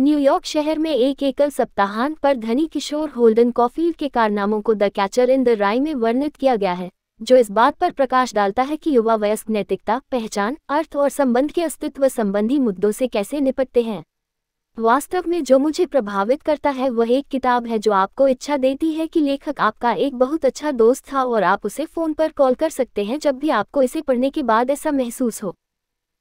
New York शहर में एक एकल सप्ताहांत पर धनी किशोर होल्डन कॉफील के कारनामों को The Catcher in the Rye में वर्णित किया गया है जो इस बात पर प्रकाश डालता है कि युवा वयस्क नैतिकता पहचान अर्थ और संबंध के अस्तित्व संबंधी मुद्दों से कैसे निपटते हैं वास्तव में जो मुझे प्रभावित करता है वह एक किताब है जो आपको इच्छा देती है कि लेखक आपका एक बहुत अच्छा दोस्त था और आप उसे फ़ोन पर कॉल कर सकते हैं जब भी आपको इसे पढ़ने के बाद ऐसा महसूस हो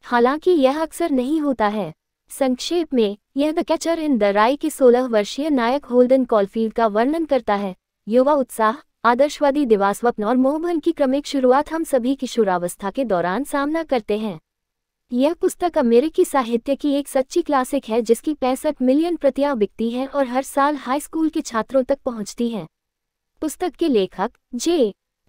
हालांकि यह अक्सर नहीं होता है संक्षेप में यह The Catcher in the Rye की सोलह वर्षीय नायक होल्डन कॉलफील्ड का वर्णन करता है युवा उत्साह आदर्शवादी दिवास्वप्न और मोहभन की क्रमिक शुरुआत हम सभी किशोरावस्था के दौरान सामना करते हैं यह पुस्तक अमेरिकी साहित्य की एक सच्ची क्लासिक है जिसकी पैंसठ मिलियन प्रतियां बिकती हैं और हर साल हाई स्कूल के छात्रों तक पहुंचती हैं पुस्तक के लेखक जे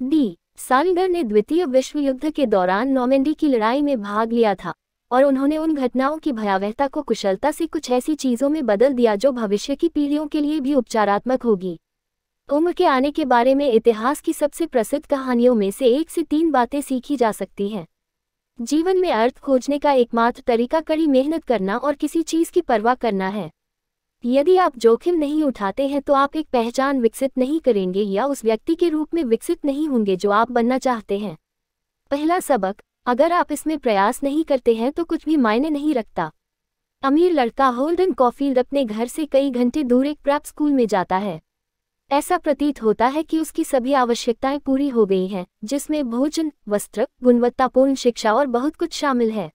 डी सालिगर ने द्वितीय विश्व युद्ध के दौरान नॉमेंडी की लड़ाई में भाग लिया था और उन्होंने उन घटनाओं की भयावहता को कुशलता से कुछ ऐसी चीज़ों में बदल दिया जो भविष्य की पीढ़ियों के लिए भी उपचारात्मक होगी उम्र के आने के बारे में इतिहास की सबसे प्रसिद्ध कहानियों में से एक से तीन बातें सीखी जा सकती हैं जीवन में अर्थ खोजने का एकमात्र तरीका कड़ी मेहनत करना और किसी चीज़ की परवाह करना है यदि आप जोखिम नहीं उठाते हैं तो आप एक पहचान विकसित नहीं करेंगे या उस व्यक्ति के रूप में विकसित नहीं होंगे जो आप बनना चाहते हैं पहला सबक अगर आप इसमें प्रयास नहीं करते हैं तो कुछ भी मायने नहीं रखता अमीर लड़का होल्डन कॉफील्ड अपने घर से कई घंटे दूर एक प्रैप स्कूल में जाता है ऐसा प्रतीत होता है कि उसकी सभी आवश्यकताएं पूरी हो गई हैं जिसमें भोजन वस्त्र गुणवत्तापूर्ण शिक्षा और बहुत कुछ शामिल है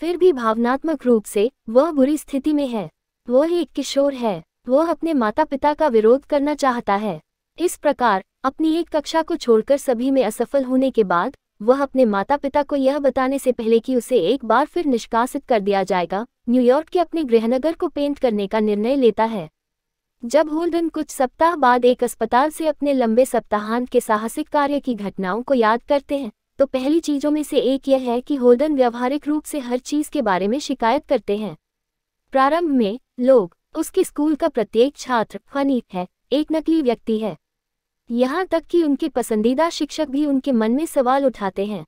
फिर भी भावनात्मक रूप से वह बुरी स्थिति में है वह एक किशोर है वह अपने माता पिता का विरोध करना चाहता है इस प्रकार अपनी एक कक्षा को छोड़कर सभी में असफल होने के बाद वह अपने माता पिता को यह बताने से पहले कि उसे एक बार फिर निष्कासित कर दिया जाएगा न्यूयॉर्क के अपने गृहनगर को पेंट करने का निर्णय लेता है जब होल्डन कुछ सप्ताह बाद एक अस्पताल से अपने लंबे सप्ताहांत के साहसिक कार्य की घटनाओं को याद करते हैं तो पहली चीजों में से एक यह है कि होल्डन व्यवहारिक रूप से हर चीज के बारे में शिकायत करते हैं प्रारंभ में लोग उसके स्कूल का प्रत्येक छात्र फनी है एक नकली व्यक्ति है यहाँ तक कि उनके पसंदीदा शिक्षक भी उनके मन में सवाल उठाते हैं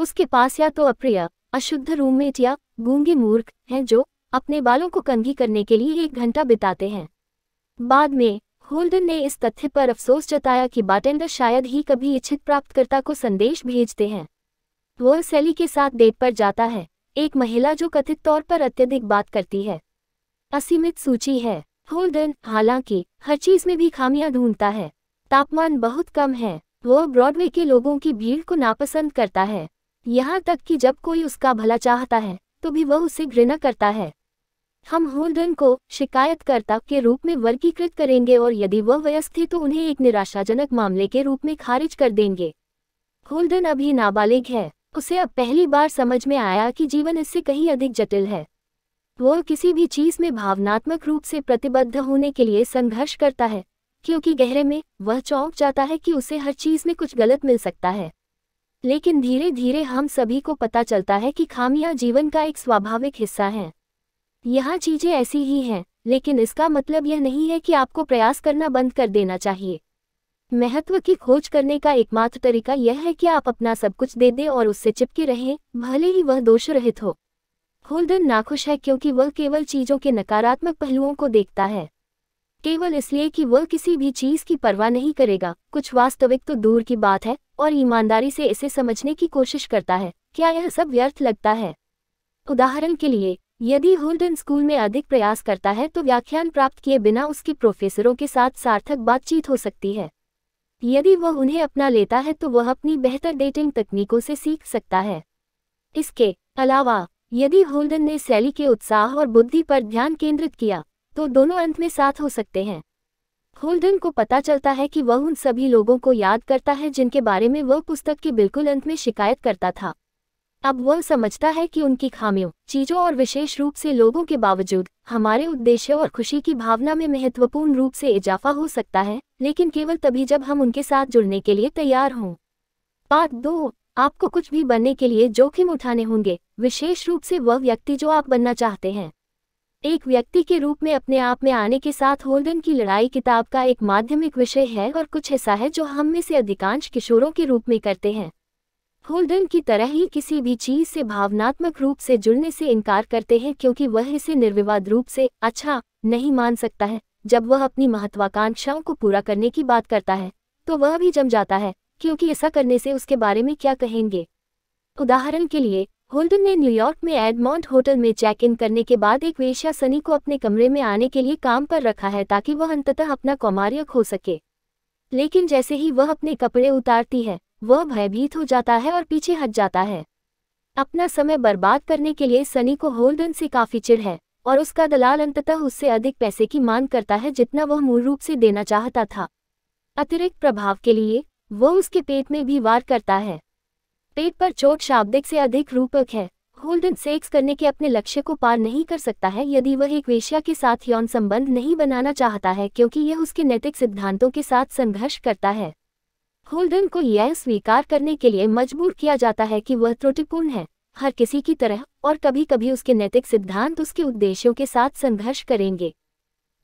उसके पास या तो अप्रिय अशुद्ध रूममेट या गूंगे मूर्ख हैं जो अपने बालों को कंघी करने के लिए एक घंटा बिताते हैं बाद में होल्डन ने इस तथ्य पर अफसोस जताया कि बाटेंडर शायद ही कभी इच्छित प्राप्तकर्ता को संदेश भेजते हैं वो सैली के साथ डेट पर जाता है एक महिला जो कथित तौर पर अत्यधिक बात करती है असीमित सूची है होल्डन हालांकि हर चीज में भी खामियां ढूंढता है तापमान बहुत कम है वह ब्रॉडवे के लोगों की भीड़ को नापसंद करता है यहाँ तक कि जब कोई उसका भला चाहता है तो भी वह उसे घृणा करता है हम होल्डन को शिकायतकर्ता के रूप में वर्गीकृत करेंगे और यदि वह वयस्क थे तो उन्हें एक निराशाजनक मामले के रूप में खारिज कर देंगे होल्डन अभी नाबालिग है उसे अब पहली बार समझ में आया कि जीवन इससे कहीं अधिक जटिल है वह किसी भी चीज में भावनात्मक रूप से प्रतिबद्ध होने के लिए संघर्ष करता है क्योंकि गहरे में वह चौंक जाता है कि उसे हर चीज़ में कुछ गलत मिल सकता है लेकिन धीरे धीरे हम सभी को पता चलता है कि खामियां जीवन का एक स्वाभाविक हिस्सा हैं यहाँ चीज़ें ऐसी ही हैं लेकिन इसका मतलब यह नहीं है कि आपको प्रयास करना बंद कर देना चाहिए महत्व की खोज करने का एकमात्र तरीका यह है कि आप अपना सब कुछ दे दें और उससे चिपके रहें भले ही वह दोष रहित हो होल्डन नाखुश है क्योंकि वह केवल चीज़ों के नकारात्मक पहलुओं को देखता है केवल इसलिए कि वह किसी भी चीज की परवाह नहीं करेगा कुछ वास्तविक तो दूर की बात है और ईमानदारी से इसे समझने की कोशिश करता है क्या यह सब व्यर्थ लगता है उदाहरण के लिए यदि होल्डन स्कूल में अधिक प्रयास करता है तो व्याख्यान प्राप्त किए बिना उसके प्रोफेसरों के साथ सार्थक बातचीत हो सकती है यदि वह उन्हें अपना लेता है तो वह अपनी बेहतर डेटिंग तकनीकों से सीख सकता है इसके अलावा यदि होल्डन ने सैली के उत्साह और बुद्धि पर ध्यान केंद्रित किया तो दोनों अंत में साथ हो सकते हैं होल्डन को पता चलता है कि वह उन सभी लोगों को याद करता है जिनके बारे में वह पुस्तक के बिल्कुल अंत में शिकायत करता था अब वह समझता है कि उनकी खामियों चीजों और विशेष रूप से लोगों के बावजूद हमारे उद्देश्य और खुशी की भावना में महत्वपूर्ण रूप से इजाफा हो सकता है लेकिन केवल तभी जब हम उनके साथ जुड़ने के लिए तैयार हों पार्ट दो आपको कुछ भी बनने के लिए जोखिम उठाने होंगे विशेष रूप से वह व्यक्ति जो आप बनना चाहते हैं एक व्यक्ति के रूप में अपने आप में आने के साथ होल्डन की लड़ाई किताब का एक माध्यमिक विषय है और कुछ ऐसा है जो हम में से अधिकांश किशोरों के रूप में करते हैं होल्डन की तरह ही किसी भी चीज से भावनात्मक रूप से जुड़ने से इनकार करते हैं क्योंकि वह इसे निर्विवाद रूप से अच्छा नहीं मान सकता है जब वह अपनी महत्वाकांक्षाओं को पूरा करने की बात करता है तो वह भी जम जाता है क्योंकि ऐसा करने से उसके बारे में क्या कहेंगे उदाहरण के लिए होल्डन ने न्यूयॉर्क में एडमॉन्ट होटल में चेक इन करने के बाद एक वेश्या सनी को अपने कमरे में आने के लिए काम पर रखा है ताकि वह अंततः अपना कौमार्य खो सके लेकिन जैसे ही वह अपने कपड़े उतारती है वह भयभीत हो जाता है और पीछे हट जाता है अपना समय बर्बाद करने के लिए सनी को होल्डन से काफ़ी चिड़ है और उसका दलाल अंततः उससे अधिक पैसे की मांग करता है जितना वह मूल रूप से देना चाहता था अतिरिक्त प्रभाव के लिए वह उसके पेट में भी वार करता है पेट पर चोट शाब्दिक से अधिक रूपक है होल्डन सेक्स करने के अपने लक्ष्य को पार नहीं कर सकता है यदि वह एक वेश्या के साथ यौन संबंध नहीं बनाना चाहता है क्योंकि यह उसके नैतिक सिद्धांतों के साथ संघर्ष करता है होल्डन को यह स्वीकार करने के लिए मजबूर किया जाता है कि वह त्रुटिपूर्ण है हर किसी की तरह और कभी कभी उसके नैतिक सिद्धांत उसके उद्देश्यों के साथ संघर्ष करेंगे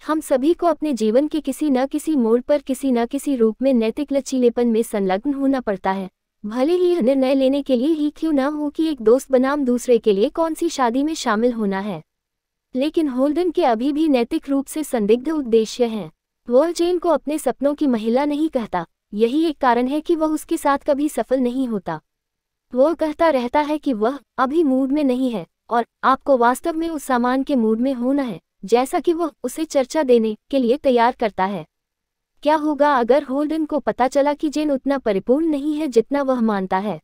हम सभी को अपने जीवन के किसी न किसी मोड़ पर किसी न किसी रूप में नैतिक लचीलेपन में संलग्न होना पड़ता है भले ही यह निर्णय लेने के लिए ही क्यों न हो कि एक दोस्त बनाम दूसरे के लिए कौन सी शादी में शामिल होना है लेकिन होल्डन के अभी भी नैतिक रूप से संदिग्ध उद्देश्य हैं वह जेन को अपने सपनों की महिला नहीं कहता यही एक कारण है कि वह उसके साथ कभी सफल नहीं होता वह कहता रहता है कि वह अभी मूड में नहीं है और आपको वास्तव में उस सामान के मूड में होना है जैसा कि वह उसे चर्चा देने के लिए तैयार करता है क्या होगा अगर होल्डन को पता चला कि जेन उतना परिपूर्ण नहीं है जितना वह मानता है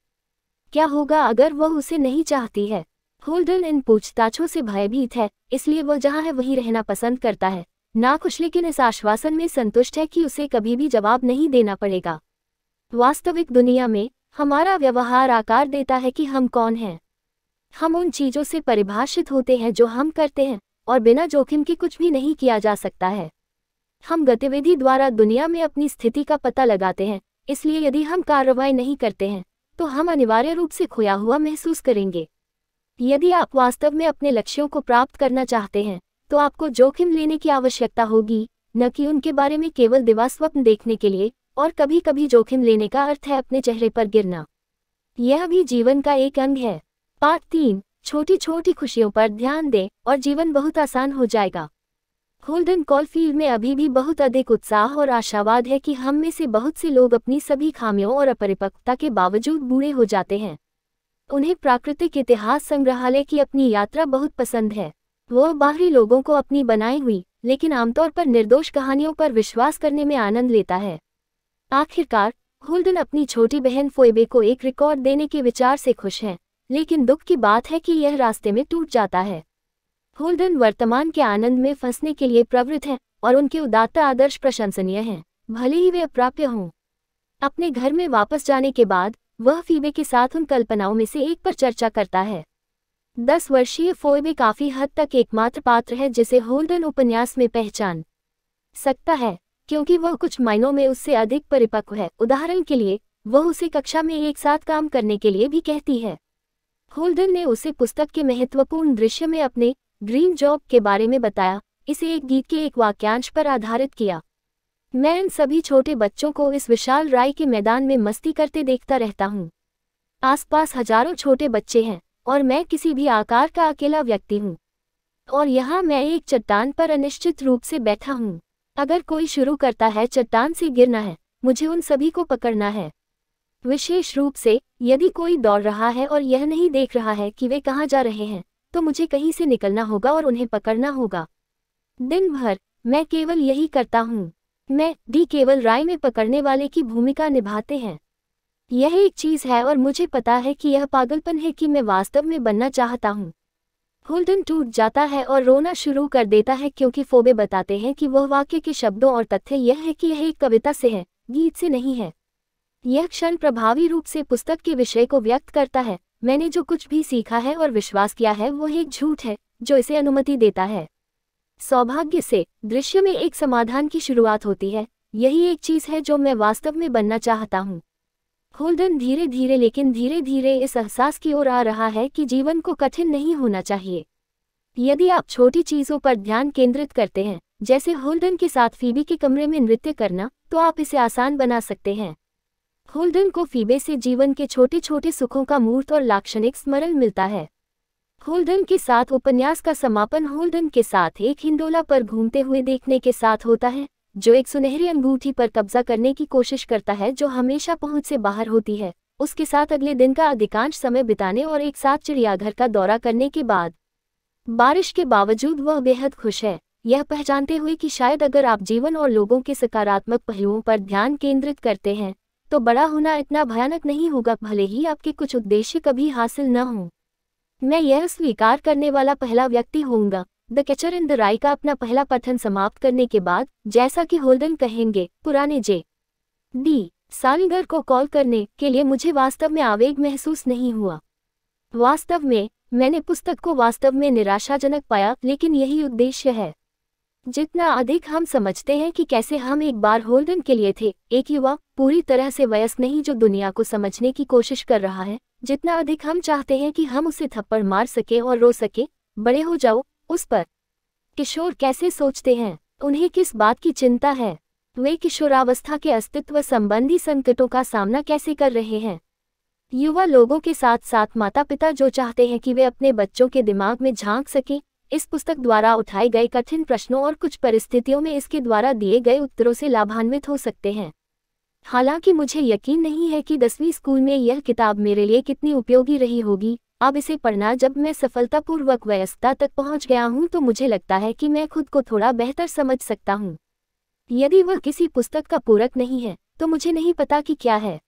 क्या होगा अगर वह उसे नहीं चाहती है होल्डन इन पूछताछों से भयभीत है इसलिए वह जहाँ है वहीं रहना पसंद करता है ना खुश लेकिन इस आश्वासन में संतुष्ट है कि उसे कभी भी जवाब नहीं देना पड़ेगा वास्तविक दुनिया में हमारा व्यवहार आकार देता है कि हम कौन हैं हम उन चीज़ों से परिभाषित होते हैं जो हम करते हैं और बिना जोखिम के कुछ भी नहीं किया जा सकता है हम गतिविधि द्वारा दुनिया में अपनी स्थिति का पता लगाते हैं इसलिए यदि हम कार्रवाई नहीं करते हैं तो हम अनिवार्य रूप से खोया हुआ महसूस करेंगे यदि आप वास्तव में अपने लक्ष्यों को प्राप्त करना चाहते हैं तो आपको जोखिम लेने की आवश्यकता होगी न कि उनके बारे में केवल दिवा स्वप्न देखने के लिए और कभी कभी जोखिम लेने का अर्थ है अपने चेहरे पर गिरना यह भी जीवन का एक अंग है पार्ट तीन छोटी छोटी खुशियों पर ध्यान दें और जीवन बहुत आसान हो जाएगा होल्डन कॉलफील्ड में अभी भी बहुत अधिक उत्साह और आशावाद है कि हम में से बहुत से लोग अपनी सभी खामियों और अपरिपक्वता के बावजूद बूढ़े हो जाते हैं उन्हें प्राकृतिक इतिहास संग्रहालय की अपनी यात्रा बहुत पसंद है वह बाहरी लोगों को अपनी बनाई हुई लेकिन आमतौर पर निर्दोष कहानियों पर विश्वास करने में आनंद लेता है आखिरकार होल्डन अपनी छोटी बहन फोएबे को एक रिकॉर्ड देने के विचार से खुश हैं लेकिन दुख की बात है कि यह रास्ते में टूट जाता है होल्डन वर्तमान के आनंद में फंसने के लिए प्रवृत्त हैं और उनके उदात्त आदर्श प्रशंसनीय हैं भले ही वे अप्राप्य हों अपने घर में वापस जाने के बाद वह फीबे के साथ उन कल्पनाओं में से एक पर चर्चा करता है दस वर्षीय फोएबे काफी हद तक एकमात्र पात्र है जिसे होल्डन उपन्यास में पहचान सकता है क्योंकि वह कुछ मायनों में उससे अधिक परिपक्व है उदाहरण के लिए वह उसे कक्षा में एक साथ काम करने के लिए भी कहती है होल्डन ने उसे पुस्तक के महत्वपूर्ण दृश्य में अपने ड्रीम जॉब के बारे में बताया इसे एक गीत के एक वाक्यांश पर आधारित किया मैं इन सभी छोटे बच्चों को इस विशाल राय के मैदान में मस्ती करते देखता रहता हूँ आसपास हजारों छोटे बच्चे हैं और मैं किसी भी आकार का अकेला व्यक्ति हूँ और यहाँ मैं एक चट्टान पर अनिश्चित रूप से बैठा हूँ अगर कोई शुरू करता है चट्टान से गिरना है मुझे उन सभी को पकड़ना है विशेष रूप से यदि कोई दौड़ रहा है और यह नहीं देख रहा है कि वे कहाँ जा रहे हैं तो मुझे कहीं से निकलना होगा और उन्हें पकड़ना होगा दिन भर मैं केवल यही करता हूँ मैं डी केवल राय में पकड़ने वाले की भूमिका निभाते हैं यह एक चीज है और मुझे पता है कि यह पागलपन है कि मैं वास्तव में बनना चाहता हूँ होल्डन टूट जाता है और रोना शुरू कर देता है क्योंकि फोबे बताते हैं कि वह वाक्य के शब्दों और तथ्य यह है कि यह एक कविता से है गीत से नहीं है यह क्षण प्रभावी रूप से पुस्तक के विषय को व्यक्त करता है मैंने जो कुछ भी सीखा है और विश्वास किया है वो एक झूठ है जो इसे अनुमति देता है सौभाग्य से दृश्य में एक समाधान की शुरुआत होती है यही एक चीज है जो मैं वास्तव में बनना चाहता हूँ होल्डन धीरे धीरे लेकिन धीरे धीरे इस एहसास की ओर आ रहा है कि जीवन को कठिन नहीं होना चाहिए यदि आप छोटी चीज़ों पर ध्यान केंद्रित करते हैं जैसे होल्डन के साथ फीबी के कमरे में नृत्य करना तो आप इसे आसान बना सकते हैं होल्डन को फीबे से जीवन के छोटे छोटे सुखों का मूर्त और लाक्षणिक स्मरण मिलता है होल्डन के साथ उपन्यास का समापन होल्डन के साथ एक हिंदोला पर घूमते हुए देखने के साथ होता है जो एक सुनहरी अंगूठी पर कब्जा करने की कोशिश करता है जो हमेशा पहुंच से बाहर होती है उसके साथ अगले दिन का अधिकांश समय बिताने और एक साथ चिड़ियाघर का दौरा करने के बाद बारिश के बावजूद वह बेहद खुश है यह पहचानते हुए कि शायद अगर आप जीवन और लोगों के सकारात्मक पहलुओं पर ध्यान केंद्रित करते हैं तो बड़ा होना इतना भयानक नहीं होगा भले ही आपके कुछ उद्देश्य कभी हासिल न हो मैं यह स्वीकार करने वाला पहला व्यक्ति होऊंगा the Catcher in the Rye का अपना पहला पठन समाप्त करने के बाद जैसा कि होल्डन कहेंगे पुराने जे डी सालिगर को कॉल करने के लिए मुझे वास्तव में आवेग महसूस नहीं हुआ वास्तव में मैंने पुस्तक को वास्तव में निराशाजनक पाया लेकिन यही उद्देश्य है जितना अधिक हम समझते हैं कि कैसे हम एक बार होल्डन के लिए थे एक युवा पूरी तरह से वयस्क नहीं जो दुनिया को समझने की कोशिश कर रहा है जितना अधिक हम चाहते हैं कि हम उसे थप्पड़ मार सके और रो सके बड़े हो जाओ उस पर किशोर कैसे सोचते हैं उन्हें किस बात की चिंता है वे किशोरावस्था के अस्तित्व संबंधी संकटों का सामना कैसे कर रहे हैं युवा लोगों के साथ साथ माता पिता जो चाहते हैं कि वे अपने बच्चों के दिमाग में झांक सकें इस पुस्तक द्वारा उठाए गए कठिन प्रश्नों और कुछ परिस्थितियों में इसके द्वारा दिए गए उत्तरों से लाभान्वित हो सकते हैं हालांकि मुझे यकीन नहीं है कि दसवीं स्कूल में यह किताब मेरे लिए कितनी उपयोगी रही होगी अब इसे पढ़ना जब मैं सफलतापूर्वक व्यस्तता तक पहुंच गया हूं तो मुझे लगता है कि मैं खुद को थोड़ा बेहतर समझ सकता हूं यदि वह किसी पुस्तक का पूरक नहीं है तो मुझे नहीं पता कि क्या है